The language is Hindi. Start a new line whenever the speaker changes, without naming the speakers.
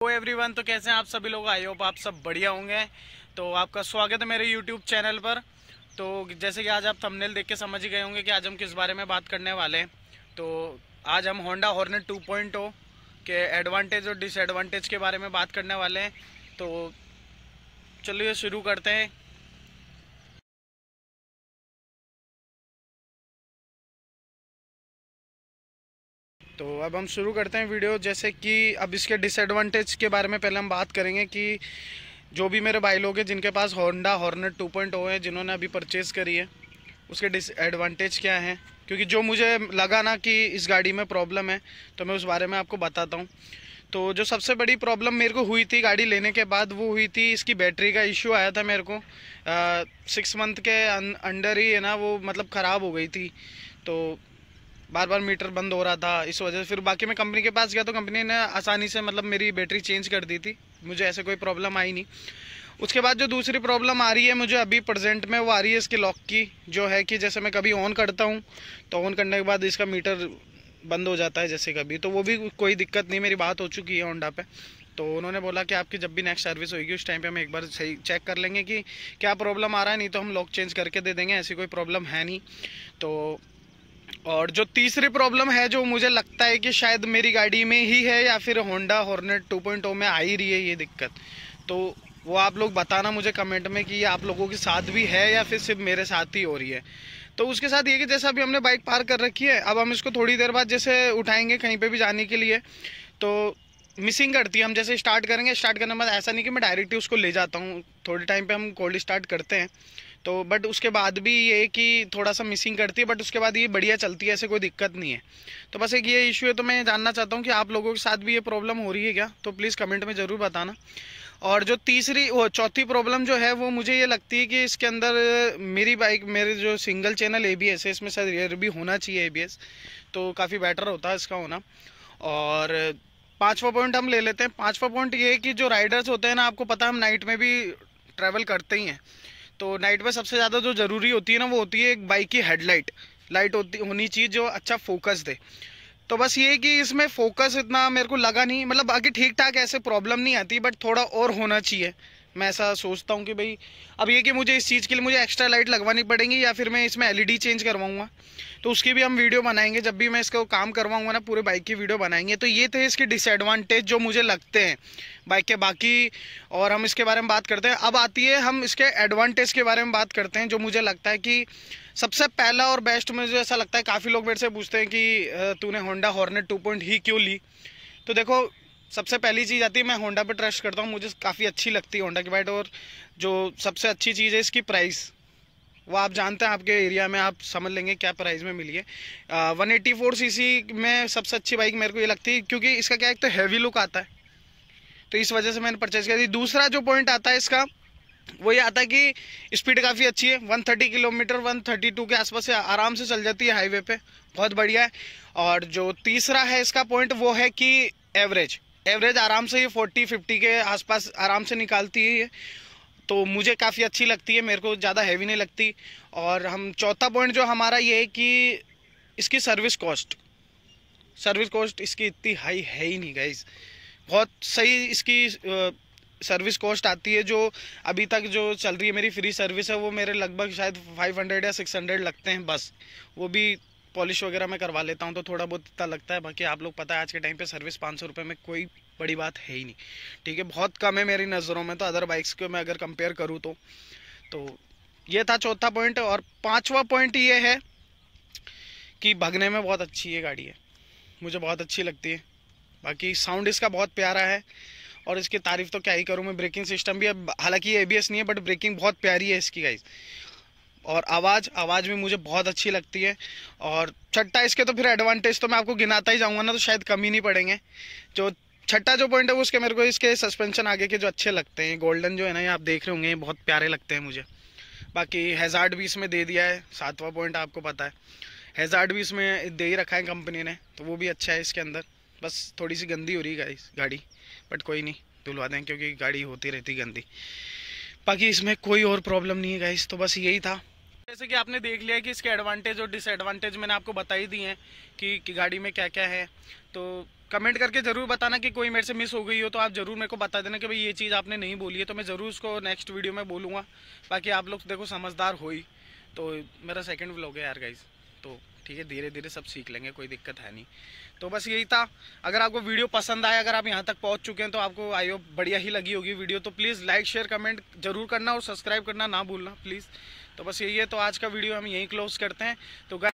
तो एवरीवन तो कैसे हैं आप सभी लोग आई होप आप सब बढ़िया होंगे तो आपका स्वागत है मेरे यूट्यूब चैनल पर तो जैसे कि आज आप थंबनेल देख के समझ ही गए होंगे कि आज हम किस बारे में बात करने वाले हैं तो आज हम होंडा हॉर्नेट 2.0 के एडवांटेज और डिसएडवांटेज के बारे में बात करने वाले हैं तो चलिए शुरू करते हैं तो अब हम शुरू करते हैं वीडियो जैसे कि अब इसके डिसएडवांटेज के बारे में पहले हम बात करेंगे कि जो भी मेरे भाई लोग हैं जिनके पास होंडा हॉर्नेट 2.0 है जिन्होंने अभी परचेज़ करी है उसके डिसएडवांटेज क्या हैं क्योंकि जो मुझे लगा ना कि इस गाड़ी में प्रॉब्लम है तो मैं उस बारे में आपको बताता हूँ तो जो सबसे बड़ी प्रॉब्लम मेरे को हुई थी गाड़ी लेने के बाद वो हुई थी इसकी बैटरी का इश्यू आया था मेरे को सिक्स मंथ के अंडर ही है ना वो मतलब ख़राब हो गई थी तो बार बार मीटर बंद हो रहा था इस वजह से फिर बाकी मैं कंपनी के पास गया तो कंपनी ने आसानी से मतलब मेरी बैटरी चेंज कर दी थी मुझे ऐसे कोई प्रॉब्लम आई नहीं उसके बाद जो दूसरी प्रॉब्लम आ रही है मुझे अभी प्रेजेंट में वो आ रही है इसके लॉक की जो है कि जैसे मैं कभी ऑन करता हूँ तो ऑन करने के बाद इसका मीटर बंद हो जाता है जैसे कभी तो वो भी कोई दिक्कत नहीं मेरी बात हो चुकी है होंडा पे तो उन्होंने बोला कि आपकी जब भी नेक्स्ट सर्विस होगी उस टाइम पे हम एक बार सही चेक कर लेंगे कि क्या प्रॉब्लम आ रहा है नहीं तो हम लॉक चेंज करके दे देंगे ऐसी कोई प्रॉब्लम है नहीं तो और जो तीसरी प्रॉब्लम है जो मुझे लगता है कि शायद मेरी गाड़ी में ही है या फिर होंडा हॉर्नेट 2.0 में आ ही रही है ये दिक्कत तो वो आप लोग बताना मुझे कमेंट में कि ये आप लोगों के साथ भी है या फिर सिर्फ मेरे साथ ही हो रही है तो उसके साथ ये कि जैसे अभी हमने बाइक पार कर रखी है अब हम इसको थोड़ी देर बाद जैसे उठाएंगे कहीं पे भी जाने के लिए तो मिसिंग करती है हम जैसे स्टार्ट करेंगे स्टार्ट करने के बाद ऐसा नहीं कि मैं डायरेक्टली उसको ले जाता हूँ थोड़े टाइम पे हम कोल्ड स्टार्ट करते हैं तो बट उसके बाद भी ये कि थोड़ा सा मिसिंग करती है बट उसके बाद ये बढ़िया चलती है ऐसे कोई दिक्कत नहीं है तो बस एक ये इशू है तो मैं जानना चाहता हूँ कि आप लोगों के साथ भी ये प्रॉब्लम हो रही है क्या तो प्लीज़ कमेंट में ज़रूर बताना और जो तीसरी वो चौथी प्रॉब्लम जो है वो मुझे ये लगती है कि इसके अंदर मेरी बाइक मेरे जो single channel A B S है इसमें शायद रेयर भी होना चाहिए ए बी एस तो काफ़ी बेटर होता है इसका होना और पाँचवा पॉइंट हम ले लेते हैं पाँचवा पॉइंट ये है कि जो राइडर्स होते हैं ना आपको पता हम नाइट में भी ट्रैवल करते ही हैं तो नाइट में सबसे ज़्यादा जो ज़रूरी होती है ना वो होती है एक बाइक की हेडलाइट लाइट होती होनी चाहिए जो अच्छा फोकस दे तो बस ये कि इसमें फोकस इतना मेरे को लगा नहीं मतलब बाकी ठीक ठाक ऐसे प्रॉब्लम नहीं आती बट थोड़ा और होना चाहिए मैं ऐसा सोचता हूँ कि भाई अब ये कि मुझे इस चीज़ के लिए मुझे एक्स्ट्रा लाइट लगवानी पड़ेगी या फिर मैं इसमें एलईडी चेंज करवाऊँगा तो उसकी भी हम वीडियो बनाएंगे जब भी मैं इसको काम करवाऊँगा ना पूरे बाइक की वीडियो बनाएंगे तो ये थे इसके डिसएडवांटेज जो मुझे लगते हैं बाइक के बाकी और हम इसके बारे में बात करते हैं अब आती है हम इसके एडवांटेज के बारे में बात करते हैं जो मुझे लगता है कि सबसे पहला और बेस्ट मुझे ऐसा लगता है काफ़ी लोग मेरे से पूछते हैं कि तूने होंडा हॉर्नेट टू पॉइंट ही क्यों ली तो देखो सबसे पहली चीज़ आती है मैं होंडा पे ट्रस्ट करता हूँ मुझे काफ़ी अच्छी लगती है होंडा की बाइट और जो सबसे अच्छी चीज़ है इसकी प्राइस वो आप जानते हैं आपके एरिया में आप समझ लेंगे क्या प्राइस में मिली है वन एट्टी फोर में सबसे अच्छी बाइक मेरे को ये लगती है क्योंकि इसका क्या एक तो हैवी लुक आता है तो इस वजह से मैंने परचेज़ किया दूसरा जो पॉइंट आता है इसका वो ये आता है कि स्पीड काफ़ी अच्छी है 130 किलोमीटर 132 के आसपास से आराम से चल जाती है हाईवे पे बहुत बढ़िया है और जो तीसरा है इसका पॉइंट वो है कि एवरेज एवरेज आराम से ये फोर्टी फिफ्टी के आसपास आराम से निकालती है ये तो मुझे काफ़ी अच्छी लगती है मेरे को ज़्यादा हैवी नहीं लगती और हम चौथा पॉइंट जो हमारा ये है कि इसकी सर्विस कॉस्ट सर्विस कॉस्ट इसकी इतनी हाई है ही नहीं गाइज बहुत सही इसकी सर्विस कॉस्ट आती है जो अभी तक जो चल रही है मेरी फ्री सर्विस है वो मेरे लगभग शायद 500 या 600 लगते हैं बस वो भी पॉलिश वगैरह मैं करवा लेता हूँ तो थोड़ा बहुत इतना लगता है बाकी आप लोग पता है आज के टाइम पे सर्विस पाँच सौ में कोई बड़ी बात है ही नहीं ठीक है बहुत कम है मेरी नज़रों में तो अदर बाइक्स को मैं अगर कंपेयर करूँ तो तो ये था चौथा पॉइंट और पाँचवा पॉइंट ये है कि भगने में बहुत अच्छी ये गाड़ी है मुझे बहुत अच्छी लगती है बाकी साउंड इसका बहुत प्यारा है और इसकी तारीफ़ तो क्या ही करूँ मैं ब्रेकिंग सिस्टम भी अब हालांकि ये ए नहीं है बट ब्रेकिंग बहुत प्यारी है इसकी गाइज और आवाज़ आवाज़ भी मुझे बहुत अच्छी लगती है और छठा इसके तो फिर एडवांटेज तो मैं आपको गिनाता ही जाऊँगा ना तो शायद कम ही नहीं पड़ेंगे जो छट्टा जो पॉइंट है वो उसके मेरे को इसके सस्पेंशन आगे के जो अच्छे लगते हैं गोल्डन जो है ना ये आप देख रहे होंगे बहुत प्यारे लगते हैं मुझे बाकी हेजार्ड भी इसमें दे दिया है सातवां पॉइंट आपको पता है हेजार्ड भी इसमें दे ही रखा है कंपनी ने तो वो भी अच्छा है इसके अंदर बस थोड़ी सी गंदी हो रही है गाड़ी बट कोई नहीं धुलवा दें क्योंकि गाड़ी होती रहती गंदी बाकी इसमें कोई और प्रॉब्लम नहीं है गाइस तो बस यही था जैसे कि आपने देख लिया कि इसके एडवांटेज और डिसएडवांटेज मैंने आपको बता ही दिए हैं कि, कि गाड़ी में क्या क्या है तो कमेंट करके ज़रूर बताना कि कोई मेरे से मिस हो गई हो तो आप ज़रूर मेरे को बता देना कि भाई ये चीज़ आपने नहीं बोली है तो मैं ज़रूर उसको नेक्स्ट वीडियो में बोलूँगा बाकी आप लोग तो देखो समझदार हो ही तो मेरा सेकेंड व्लॉग है यार गाइज तो ठीक है धीरे धीरे सब सीख लेंगे कोई दिक्कत है नहीं तो बस यही था अगर आपको वीडियो पसंद आए अगर आप यहाँ तक पहुँच चुके हैं तो आपको आई होप बढ़िया ही लगी होगी वीडियो तो प्लीज़ लाइक शेयर कमेंट जरूर करना और सब्सक्राइब करना ना भूलना प्लीज़ तो बस यही है तो आज का वीडियो हम यहीं क्लोज करते हैं तो